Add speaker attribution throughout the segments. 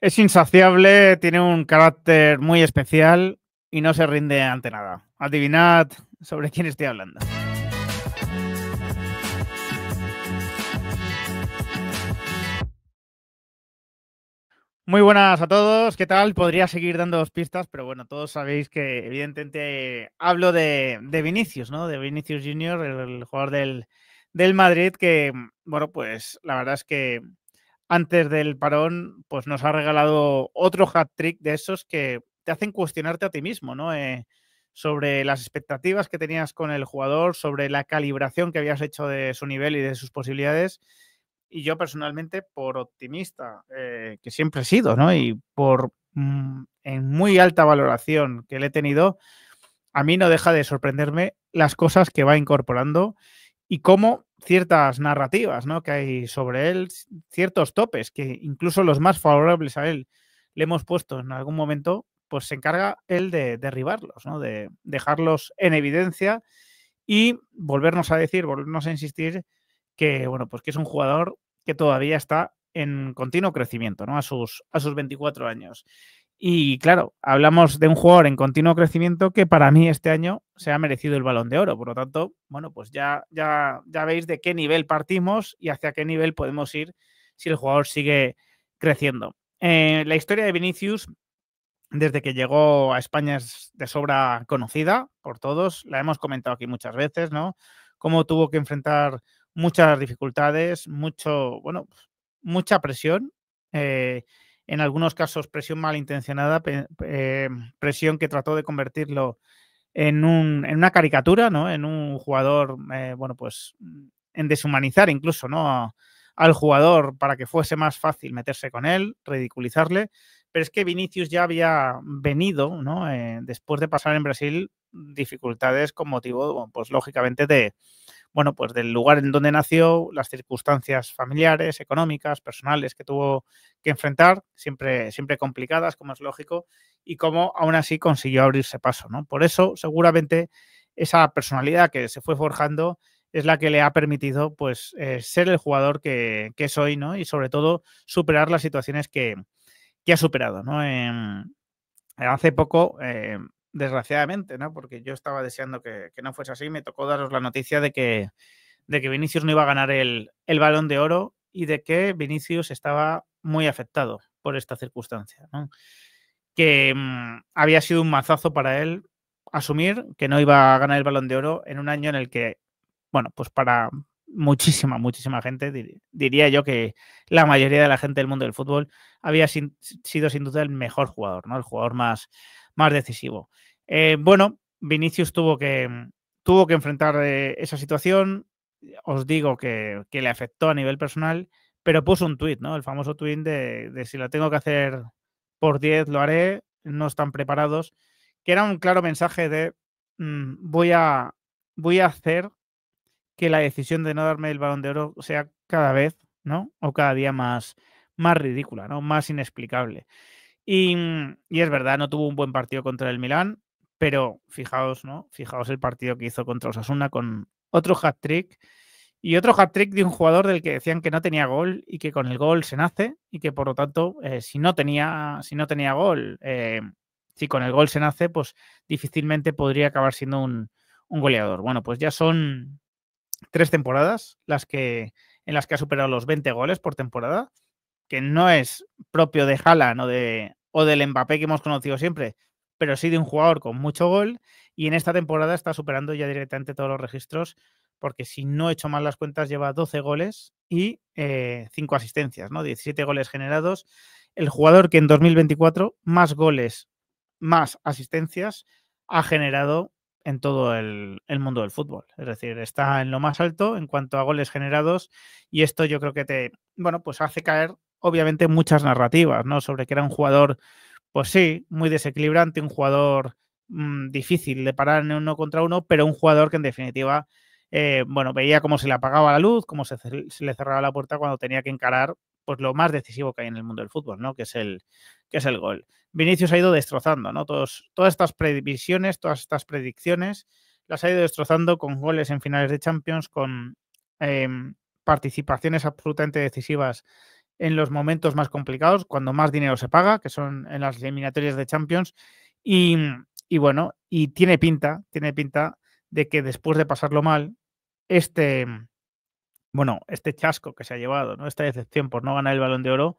Speaker 1: Es insaciable, tiene un carácter muy especial y no se rinde ante nada. Adivinad sobre quién estoy hablando. Muy buenas a todos, ¿qué tal? Podría seguir dando dos pistas, pero bueno, todos sabéis que evidentemente hablo de, de Vinicius, ¿no? De Vinicius Junior, el, el jugador del, del, Madrid, que, bueno, pues la verdad es que antes del parón, pues nos ha regalado otro hat trick de esos que te hacen cuestionarte a ti mismo, ¿no? Eh, sobre las expectativas que tenías con el jugador, sobre la calibración que habías hecho de su nivel y de sus posibilidades. Y yo personalmente, por optimista eh, que siempre he sido, ¿no? Y por mm, en muy alta valoración que le he tenido, a mí no deja de sorprenderme las cosas que va incorporando y cómo ciertas narrativas ¿no? que hay sobre él, ciertos topes que incluso los más favorables a él le hemos puesto en algún momento, pues se encarga él de derribarlos, ¿no? de dejarlos en evidencia y volvernos a decir, volvernos a insistir que, bueno, pues que es un jugador que todavía está en continuo crecimiento, ¿no? A sus, a sus 24 años. Y claro, hablamos de un jugador en continuo crecimiento que para mí este año se ha merecido el balón de oro. Por lo tanto, bueno, pues ya, ya, ya veis de qué nivel partimos y hacia qué nivel podemos ir si el jugador sigue creciendo. Eh, la historia de Vinicius, desde que llegó a España, es de sobra conocida por todos. La hemos comentado aquí muchas veces, ¿no? Cómo tuvo que enfrentar muchas dificultades, mucho, bueno, mucha presión. Eh, en algunos casos presión malintencionada, em, presión que trató de convertirlo en, una caricatura, ¿no? En un jugador, eh, bueno, pues en deshumanizar incluso, ¿no? al jugador para que fuese más fácil meterse con él, ridiculizarle. Pero es que Vinicius ya había venido, ¿no? Eh, después de pasar en Brasil dificultades con motivo, pues lógicamente de, bueno, pues del lugar en donde nació, las circunstancias familiares, económicas, personales que tuvo que enfrentar, siempre, siempre complicadas, como es lógico, y cómo aún así consiguió abrirse paso, ¿no? Por eso, seguramente, esa personalidad que se fue forjando es la que le ha permitido pues eh, ser el jugador que, que, es hoy, ¿no? Y sobre todo superar las situaciones que, ha superado, ¿no? hace poco eh, desgraciadamente, ¿no? Porque yo estaba deseando que, no fuese así. Me tocó daros la noticia de que, de que Vinicius no iba a ganar el, el balón de oro y de que Vinicius estaba muy afectado por esta circunstancia, Que mm, había sido un mazazo para él asumir que no iba a ganar el balón de oro en un año en el que, bueno, pues para, muchísima, muchísima gente, diría yo que la mayoría de la gente del mundo del fútbol había sido sin duda el mejor jugador, ¿no? El jugador más, más decisivo. Eh, bueno, Vinicius tuvo que, mm, tuvo que enfrentar eh, esa situación. Os digo que, le afectó a nivel personal, pero puso un tuit, ¿no? El famoso tuit de, si lo tengo que hacer por 10, lo haré, no están preparados, que era un claro mensaje de mm, voy a voy a hacer que la decisión de no darme el balón de oro sea cada vez, ¿no? O cada día más, más ridícula, ¿no? Más inexplicable. Y, es verdad, no tuvo un buen partido contra el Milán, pero fijaos, ¿no? Fijaos el partido que hizo contra Osasuna con otro hat-trick y otro hat-trick de un jugador del que decían que no tenía gol y que con el gol se nace y que por lo tanto, eh, si, no tenía, si no tenía gol, eh, si con el gol se nace, pues difícilmente podría acabar siendo un, un goleador. Bueno, pues ya son tres temporadas las que, en las que ha superado los 20 goles por temporada, que no es propio de Haaland o, de, o del Mbappé que hemos conocido siempre, pero sí de un jugador con mucho gol y en esta temporada está superando ya directamente todos los registros porque si no he hecho mal las cuentas lleva 12 goles y 5 eh, asistencias, ¿no? 17 goles generados. El jugador que en 2024 más goles, más asistencias ha generado en todo el, mundo del fútbol. Es decir, está en lo más alto en cuanto a goles generados y esto yo creo que te, bueno, pues hace caer obviamente muchas narrativas, ¿no? Sobre que era un jugador, pues sí, muy desequilibrante, un jugador mm, difícil de parar en uno contra uno, pero un jugador que en definitiva, eh, bueno, veía cómo se le apagaba la luz, cómo se le cerraba la puerta cuando tenía que encarar pues lo más decisivo que hay en el mundo del fútbol, ¿no? Que es el, que es el gol. Vinicius ha ido destrozando, ¿no? todas estas previsiones, todas estas predicciones, las ha ido destrozando con goles en finales de Champions, con em, participaciones absolutamente decisivas en los momentos más complicados, cuando más dinero se paga, que son en las eliminatorias de Champions. Y, y bueno, y tiene pinta, tiene pinta de que después de pasarlo mal, este, bueno, este chasco que se ha llevado, ¿no? esta decepción por no ganar el balón de oro,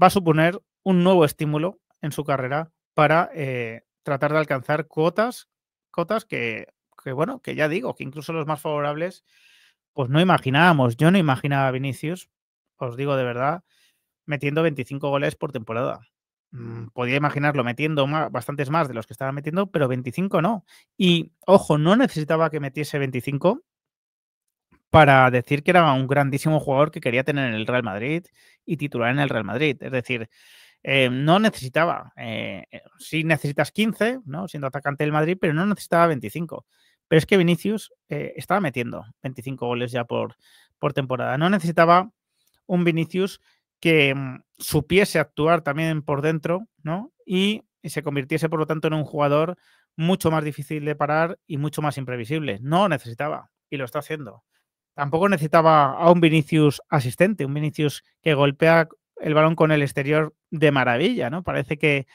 Speaker 1: va a suponer un nuevo estímulo en su carrera para eh, tratar de alcanzar cuotas, cotas que, bueno, que ya digo, que incluso los más favorables, pues no imaginábamos, yo no imaginaba a Vinicius, os digo de verdad, metiendo 25 goles por temporada. Mm, podía imaginarlo metiendo bastantes más de los que estaba metiendo, pero 25 no. Y ojo, no necesitaba que metiese 25 para decir que era un grandísimo jugador que quería tener en el Real Madrid y titular en el Real Madrid. Es decir, eh, no necesitaba, eh, eh, si necesitas 15, ¿no? siendo atacante del Madrid, pero no necesitaba 25. Pero es que Vinicius estaba metiendo 25 goles ya por, por temporada. No necesitaba un Vinicius que mm, supiese actuar también por dentro ¿no? y, y se convirtiese, por lo tanto, en un jugador mucho más difícil de parar y mucho más imprevisible. No necesitaba y lo está haciendo tampoco necesitaba a un Vinicius asistente, un Vinicius que golpea el balón con el exterior de maravilla, ¿no? Parece que,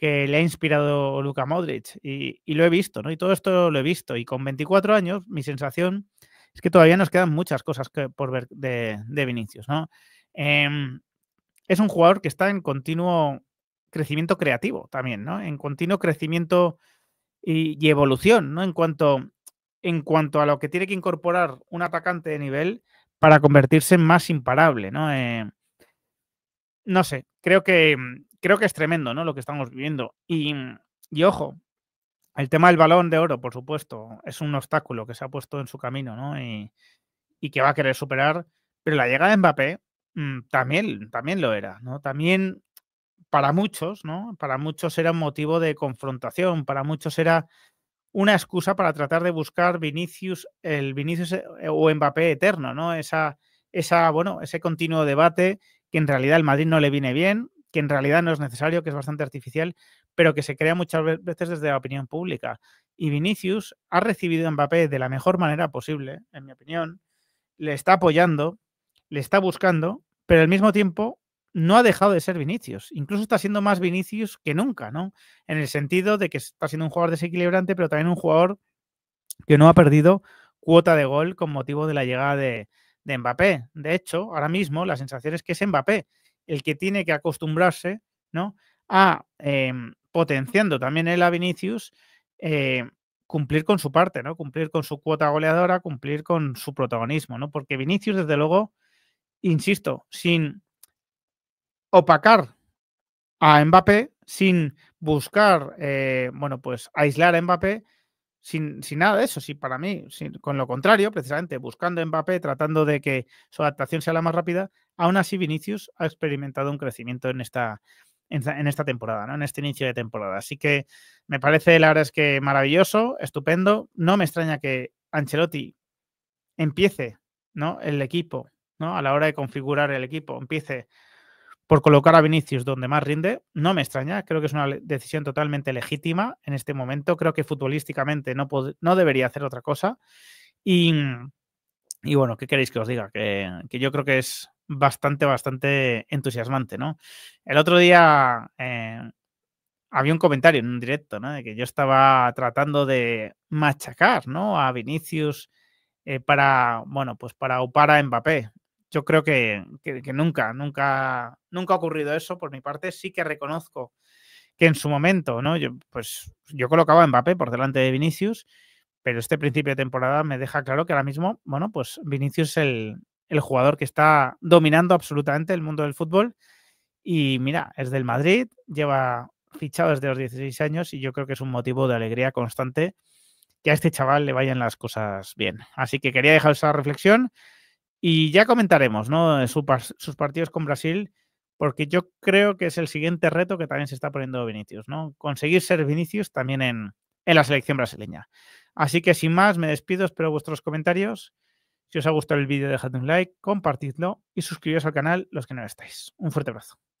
Speaker 1: le ha inspirado Luka Modric y, lo he visto, ¿no? Y todo esto lo he visto y con 24 años mi sensación es que todavía nos quedan muchas cosas que, por ver de, Vinicius, ¿no? Em, es un jugador que está en continuo crecimiento creativo también, ¿no? En continuo crecimiento y, evolución, ¿no? En cuanto en cuanto a lo que tiene que incorporar un atacante de nivel para convertirse en más imparable, ¿no? Eh, no sé, creo que, mm, creo que es tremendo, ¿no? Lo que estamos viviendo. Mm, y, ojo, el tema del balón de oro, por supuesto, es un obstáculo que se ha puesto en su camino, ¿no? Y, que va a querer superar. Pero la llegada de Mbappé mm, también, también lo era, ¿no? También para muchos, ¿no? Para muchos era un motivo de confrontación, para muchos era una excusa para tratar de buscar Vinicius, el Vinicius eh, o Mbappé eterno, ¿no? Esa, esa, bueno, ese continuo debate que en realidad el Madrid no le viene bien, que en realidad no es necesario, que es bastante artificial, pero que se crea muchas veces desde la opinión pública. Y Vinicius ha recibido a Mbappé de la mejor manera posible, en mi opinión, le está apoyando, le está buscando, pero al mismo tiempo no ha dejado de ser Vinicius. Incluso está siendo más Vinicius que nunca, ¿no? En el sentido de que está siendo un jugador desequilibrante, pero también un jugador que no ha perdido cuota de gol con motivo de la llegada de, Mbappé. De hecho, ahora mismo la sensación es que es Mbappé el que tiene que acostumbrarse, ¿no? A, em, potenciando también él a Vinicius, eh, cumplir con su parte, ¿no? Cumplir con su cuota goleadora, cumplir con su protagonismo, ¿no? Porque Vinicius, desde luego, insisto, sin opacar a Mbappé sin buscar, eh, bueno, pues aislar a Mbappé sin, sin nada de eso, sí, para mí, con lo contrario, precisamente buscando a Mbappé, tratando de que su adaptación sea la más rápida, aún así Vinicius ha experimentado un crecimiento en esta, en, esta temporada, ¿no? En este inicio de temporada. Así que me parece, la verdad es que maravilloso, estupendo. No me extraña que Ancelotti empiece, ¿no? El equipo, ¿no? A la hora de configurar el equipo, empiece por colocar a Vinicius donde más rinde. No me extraña, creo que es una decisión totalmente legítima en este momento. Creo que futbolísticamente no, no debería hacer otra cosa. Y, bueno, ¿qué queréis que os diga? Que, yo creo que es bastante, bastante entusiasmante, ¿no? El otro día eh, había un comentario en un directo, ¿no? De que yo estaba tratando de machacar, ¿no? A Vinicius eh, para, bueno, pues para Mbappé yo creo que, nunca, nunca, nunca ha ocurrido eso por mi parte. Sí que reconozco que en su momento, ¿no? Yo, pues yo colocaba a Mbappé por delante de Vinicius, pero este principio de temporada me deja claro que ahora mismo, bueno, pues Vinicius es el, el jugador que está dominando absolutamente el mundo del fútbol. Y mira, es del Madrid, lleva fichado desde los 16 años y yo creo que es un motivo de alegría constante que a este chaval le vayan las cosas bien. Así que quería dejar esa reflexión y ya comentaremos ¿no? Eh, sus partidos con Brasil, porque yo creo que es el siguiente reto que también se está poniendo Vinicius, ¿no? Conseguir ser Vinicius también en, en la selección brasileña. Así que sin más, me despido, espero vuestros comentarios. Si os ha gustado el vídeo, dejad un like, compartidlo y suscribiros al canal los que no lo estáis. Un fuerte abrazo.